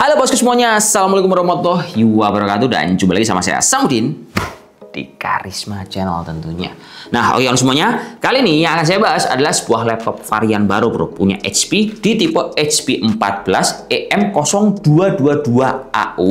Halo bosku semuanya, Assalamualaikum warahmatullahi wabarakatuh dan jumpa lagi sama saya Samudin di Karisma Channel tentunya. Nah, oke semuanya, kali ini yang akan saya bahas adalah sebuah laptop varian baru bro, punya HP di tipe HP 14 EM0222AU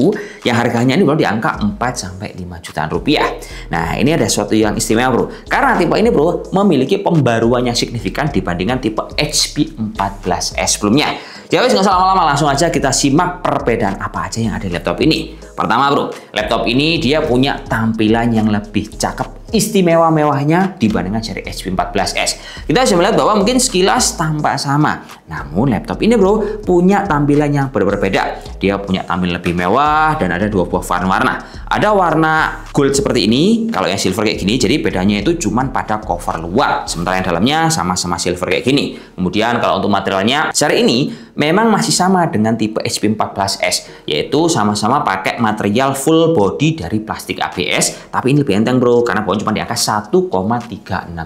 yang harganya ini bro di angka 4 sampai 5 jutaan rupiah. Nah, ini ada sesuatu yang istimewa bro, karena tipe ini bro memiliki pembaruan yang signifikan dibandingkan tipe HP 14S sebelumnya. Ya wes nggak usah lama-lama langsung aja kita simak perbedaan apa aja yang ada di laptop ini. Pertama bro, laptop ini dia punya tampilan yang lebih cakep istimewa-mewahnya dibandingkan seri HP 14S. Kita bisa melihat bahwa mungkin sekilas tampak sama. Namun laptop ini bro punya tampilan yang berbeda. Dia punya tampilan lebih mewah dan ada dua buah warna. Ada warna gold seperti ini, kalau yang silver kayak gini, jadi bedanya itu cuma pada cover luar. Sementara yang dalamnya sama-sama silver kayak gini. Kemudian kalau untuk materialnya, seri ini memang masih sama dengan tipe HP 14S, yaitu sama-sama pakai material full body dari plastik ABS, tapi ini lebih enteng bro, karena pohon cuma di angka 1,36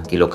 kg.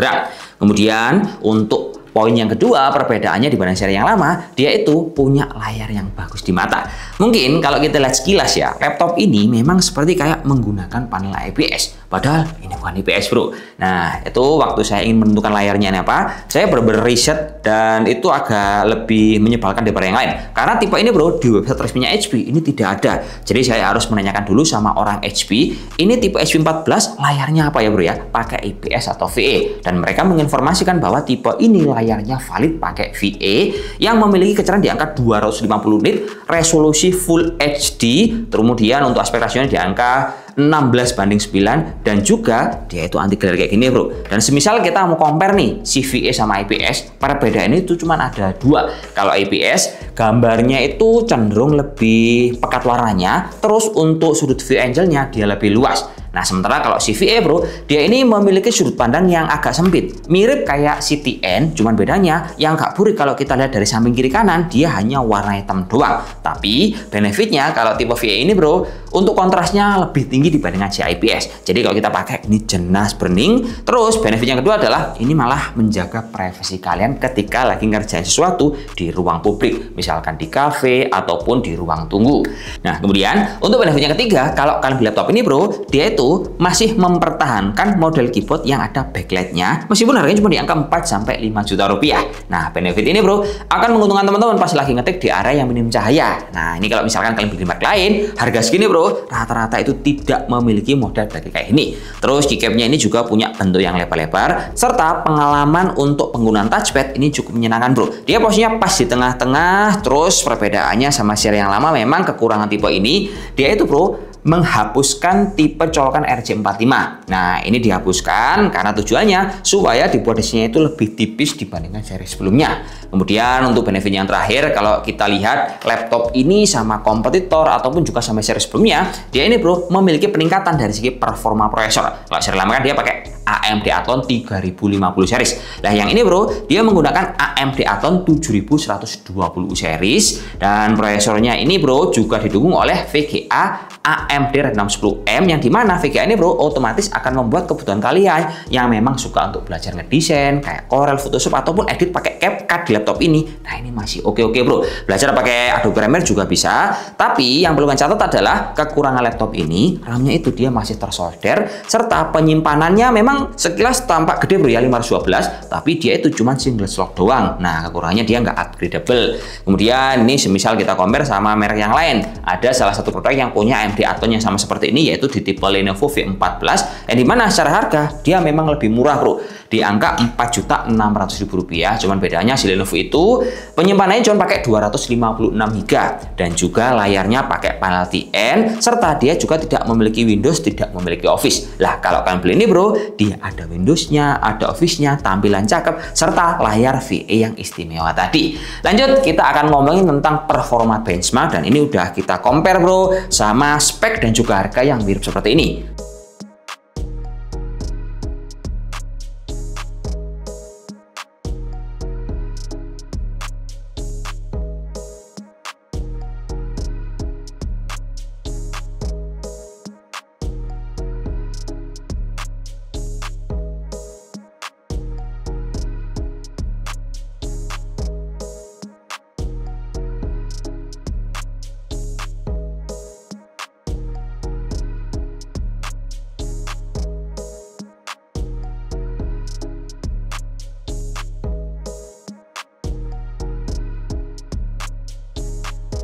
Kemudian untuk Poin yang kedua, perbedaannya dibanding seri yang lama, dia itu punya layar yang bagus di mata. Mungkin kalau kita lihat sekilas ya, laptop ini memang seperti kayak menggunakan panel IPS. Padahal ini bukan IPS bro. Nah itu waktu saya ingin menentukan layarnya ini apa, saya berberi riset dan itu agak lebih menyebalkan daripada yang lain. Karena tipe ini bro di website resminya HP ini tidak ada. Jadi saya harus menanyakan dulu sama orang HP, ini tipe HP 14 layarnya apa ya bro ya? Pakai IPS atau VA? E? Dan mereka menginformasikan bahwa tipe ini layarnya valid pakai VA, e yang memiliki kecerahan di angka 250 nit, resolusi Full HD, kemudian untuk aspek rasionya di angka 16 banding 9 dan juga dia itu anti glare kayak gini bro dan semisal kita mau compare nih CVA sama IPS perbedaan itu cuma ada dua kalau IPS gambarnya itu cenderung lebih pekat warnanya terus untuk sudut view angle-nya dia lebih luas Nah, sementara kalau CVA bro, dia ini memiliki sudut pandang yang agak sempit. Mirip kayak CTN, cuman bedanya yang nggak burik kalau kita lihat dari samping kiri kanan, dia hanya warna hitam doang. Tapi, benefitnya kalau tipe VA ini bro, untuk kontrasnya lebih tinggi dibandingkan CIPS. Jadi kalau kita pakai ini jenas burning, terus benefit yang kedua adalah ini malah menjaga privasi kalian ketika lagi ngerjain sesuatu di ruang publik, misalkan di kafe ataupun di ruang tunggu. Nah, kemudian untuk benefit yang ketiga, kalau kalian beli laptop ini bro, dia itu masih mempertahankan model keyboard yang ada backlightnya meskipun harganya cuma di angka 4 sampai 5 juta rupiah. Nah, benefit ini bro akan menguntungkan teman-teman pas lagi ngetik di area yang minim cahaya. Nah, ini kalau misalkan kalian beli Mac lain, harga segini bro, rata-rata itu tidak memiliki model backlight kayak ini. Terus keycapnya ini juga punya bentuk yang lebar-lebar serta pengalaman untuk penggunaan touchpad ini cukup menyenangkan bro. Dia posisinya pas di tengah-tengah terus perbedaannya sama seri yang lama memang kekurangan tipe ini dia itu bro menghapuskan tipe colokan RJ45. Nah, ini dihapuskan karena tujuannya supaya dibuat itu lebih tipis dibandingkan seri sebelumnya. Kemudian untuk benefit yang terakhir, kalau kita lihat laptop ini sama kompetitor ataupun juga sama seri sebelumnya, dia ini bro memiliki peningkatan dari segi performa prosesor. Kalau seri lama kan dia pakai AMD Athlon 3050 series. Nah, yang ini bro, dia menggunakan AMD Athlon 7120 series dan prosesornya ini bro juga didukung oleh VGA AMD Radeon 10M yang dimana VGA ini bro otomatis akan membuat kebutuhan kalian yang memang suka untuk belajar ngedesain kayak Corel, Photoshop ataupun edit pakai CapCut di laptop ini. Nah ini masih oke oke bro. Belajar pakai Adobe Premiere juga bisa. Tapi yang perlu dicatat adalah kekurangan laptop ini RAM-nya itu dia masih tersolder serta penyimpanannya memang sekilas tampak gede bro ya 512 tapi dia itu cuma single slot doang. Nah kekurangannya dia nggak upgradeable. Kemudian ini semisal kita compare sama merek yang lain ada salah satu produk yang punya AMD di diaturnya sama seperti ini yaitu di tipe Lenovo V14 yang dimana secara harga dia memang lebih murah bro di angka Rp4.600.000 cuman bedanya si Lenovo itu penyimpanannya cuma pakai 256 GB dan juga layarnya pakai panel TN serta dia juga tidak memiliki Windows tidak memiliki Office lah kalau kalian beli ini bro dia ada Windowsnya ada Office-nya tampilan cakep serta layar VA yang istimewa tadi lanjut kita akan ngomongin tentang performa benchmark dan ini udah kita compare bro sama spek dan juga harga yang mirip seperti ini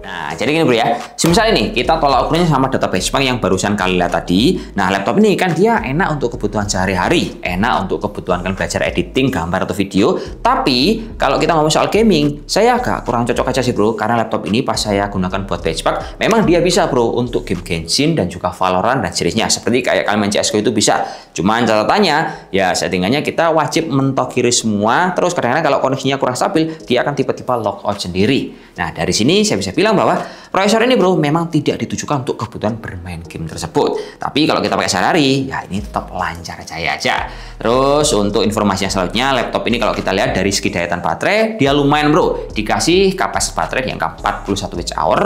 Nah, jadi gini bro ya. misalnya ini kita tolak ukurnya sama database bank yang barusan kalian lihat tadi. Nah, laptop ini kan dia enak untuk kebutuhan sehari-hari, enak untuk kebutuhan kan belajar editing gambar atau video. Tapi kalau kita ngomong soal gaming, saya agak kurang cocok aja sih bro, karena laptop ini pas saya gunakan buat benchmark, memang dia bisa bro untuk game Genshin dan juga Valorant dan serisnya. Seperti kayak kalian main CS:GO itu bisa. Cuman catatannya, ya settingannya kita wajib mentok kiri semua. Terus kadang-kadang kalau koneksinya kurang stabil, dia akan tiba-tiba lock out sendiri. Nah, dari sini saya bisa bilang bahwa Processor ini bro memang tidak ditujukan untuk kebutuhan bermain game tersebut. Tapi kalau kita pakai sehari-hari, ya ini tetap lancar cahaya aja. Terus untuk informasi yang selanjutnya, laptop ini kalau kita lihat dari segi daya tahan baterai, dia lumayan bro. Dikasih kapasitas baterai yang 41 watt hour.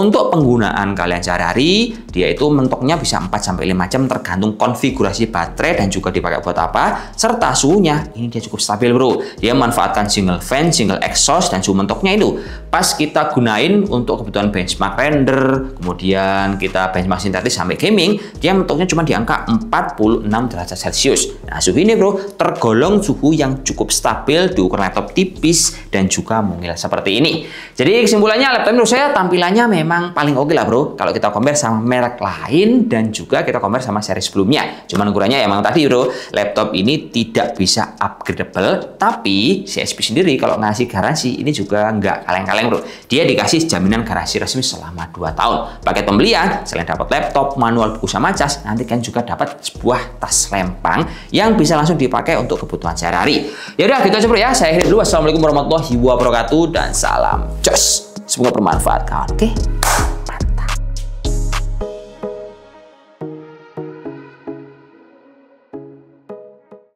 Untuk penggunaan kalian sehari-hari, dia itu mentoknya bisa 4-5 jam tergantung konfigurasi baterai dan juga dipakai buat apa. Serta suhunya, ini dia cukup stabil bro. Dia manfaatkan single fan, single exhaust, dan suhu mentoknya itu. Pas kita gunain untuk kebutuhan bench benchmark render, kemudian kita benchmark sintetis sampai gaming, dia mentoknya cuma di angka 46 derajat Celcius. Nah, suhu ini bro tergolong suhu yang cukup stabil di ukuran laptop tipis dan juga mungil seperti ini. Jadi kesimpulannya laptop menurut saya tampilannya memang paling oke okay lah bro kalau kita compare sama merek lain dan juga kita compare sama seri sebelumnya. Cuman ukurannya emang tadi bro, laptop ini tidak bisa upgradable tapi CSP sendiri kalau ngasih garansi ini juga nggak kaleng-kaleng bro. Dia dikasih jaminan garansi resmi selama 2 tahun. Paket pembelian, selain dapat laptop, manual buku sama cas, nanti kalian juga dapat sebuah tas lempang yang bisa langsung dipakai untuk kebutuhan sehari-hari. yaudah kita gitu aja bro ya. Saya akhiri dulu. Assalamualaikum warahmatullahi wabarakatuh dan salam joss Semoga bermanfaat kawan. Oke. Okay?